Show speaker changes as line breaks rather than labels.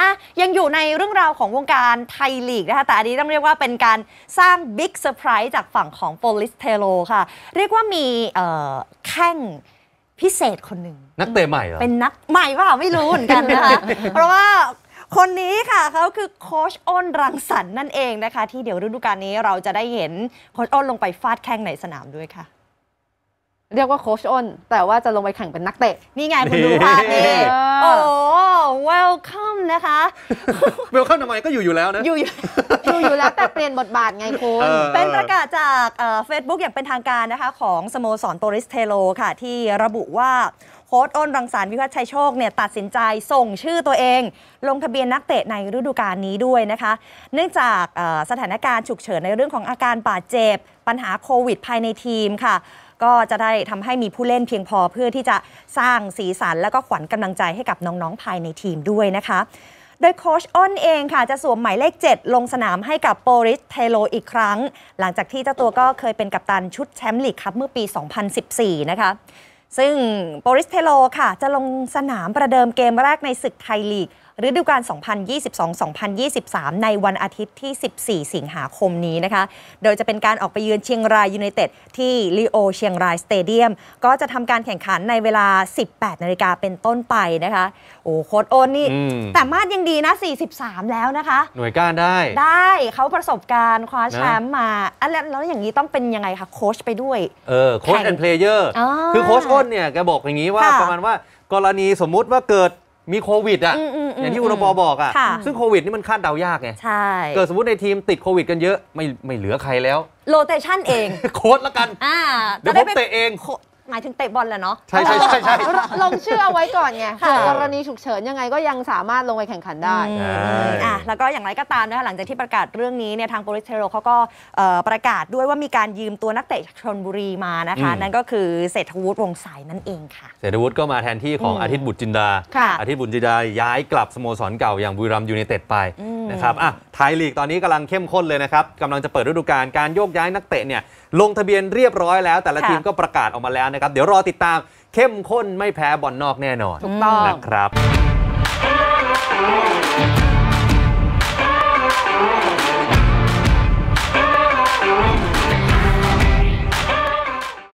อ่ะยังอยู่ในเรื่องราวของวงการไทยลีกนะคะแต่อันนี้ต้องเรียกว่าเป็นการสร้างบิ๊กเซอร์ไพรส์จากฝั่งของโปลิสเทโลค่ะ เรียกว่ามีแข้งพิเศษคน
หนึ่งนักเตะใหม่เหรอ เป็
นนักใหม่เปล่าไม่รู้เหมือนกันนะคะเพราะว่าคนนี้ค่ะเขาคือโคชอ้นรังสรรค์นั่นเองนะคะ ที่เดี๋ยวฤดูกาลนี้เราจะได้เห็นโคชอ้นลงไปฟาดแข้งในสนามด้วยค่ะ เรียกว่าโคชอ้นแต่ว่าจะลงไปแข่งเป็นนักเตะนี่ไงคุณดูภาพนี่โอ้ขอ welcome นะคะ
welcome ทำไมก็อยู่ อยู่แล้วนะอยู่ อยู
่ อยู่แล้วแต่เปลี่ยนบทบาทไงคุณ เป็นประกาศจากเฟซบุ๊กอย่างเป็นทางการนะคะ ของสโมสรโตริสเทโล ค่ะ ที่ระบุว่าค้ดอ้นรังสรรค์วิวัฒชัยโชคเนี่ยตัดสินใจส่งชื่อตัวเอง ลงทะเบียนนักเตะในฤดูกาลนี้ด้วยนะคะ เนื่องจากสถานการณ์ฉุกเฉินในเรื่องของอาการบาดเจ็บ ปัญหาโควิด ภายในทีมค่ะ ก็จะได้ทำให้มีผู้เล่นเพียงพอเพื่อที่จะสร้างสีสันและก็ขวัญกำลังใจให้กับน้องๆภายในทีมด้วยนะคะ โดยโคชอ้นเองค่ะจะสวมหมายเลข 7 ลงสนามให้กับโปริสเทโลอีกครั้ง หลังจากที่เจ้าตัวก็เคยเป็นกัปตันชุดแชมป์ลีกครับเมื่อปี 2014 นะคะซึ่งโปริสเทโลค่ะ จะลงสนามประเดิมเกมแรกในศึกไทยลีกฤดูกาล 2022-2023 ในวันอาทิตย์ที่ 14 สิงหาคมนี้นะคะ โดยจะเป็นการออกไปเยือนเชียงรายยูไนเต็ดที่ลีโอเชียงรายสเตเดียมก็จะทำการแข่งขันในเวลา 18 นาฬิกาเป็นต้นไปนะคะ โอ้โคตรโอนนี่แต่มาดยังดีนะ 43 แล้วนะคะ
หน่วยก้านได้ ไ
ด้เขาประสบการณ์คว้าแชมป์มาแล้วอย่างนี้ต้องเป็นยังไงคะโค้ชไปด้วย
เออโค้ชแอนเพลเยอร์คือโค้ชโนเนี่ยแกบอกอย่างนี้ว่าประมาณว่ากรณีสมมุติว่าเกิดมีโควิดอ่ะอย่างที่อุรปอบอกอ่ะซึ่งโควิดนี่มันคาดเดายากไงเกิดสมมติในทีมติดโควิดกันเยอะ ไม่ไม่เหลือใครแล้ว
โลเตชันเองโค้ดละกัน
เดี๋ยวผมเตะเอง
หมายถึงเตะบอลแหละเนาะ ใช่ใช่ใช่ลงชื่อเอาไว้ก่อนไงกรณีฉุกเฉินยังไงก็ยังสามารถลงไปแข่งขันได้อ่ะแล้วก็อย่างไรก็ตามนะคะหลังจากที่ประกาศเรื่องนี้เนี่ยทางโปริสเทโรเขาก็ประกาศด้วยว่ามีการยืมตัวนักเตะชนบุรีมานะคะ นั่นก็คือเศรษฐวุฒิวงสายนั่นเองค
่ะ เศรษฐวุฒิก็มาแทนที่ของอาทิตย์บุตรจินดา อาทิตย์บุตรจินดาย้ายกลับสโมสรเก่าอย่างบุรีรัมยูเนเต็ดไปนะครับ อ่ะ ไทยลีกตอนนี้กำลังเข้มข้นเลยนะครับ กำลังจะเปิดฤดูกาล การโยกย้ายนักเตะเนี่ย ลงทะเบียนเรียบร้อยแล้ว แต่ละทีมก็ประกาศออกมาแล้วนะครับ เดี๋ยวรอติดตาม เข้มข้นไม่แพ้บอลนอกแน่นอนถูกต้องนะครับ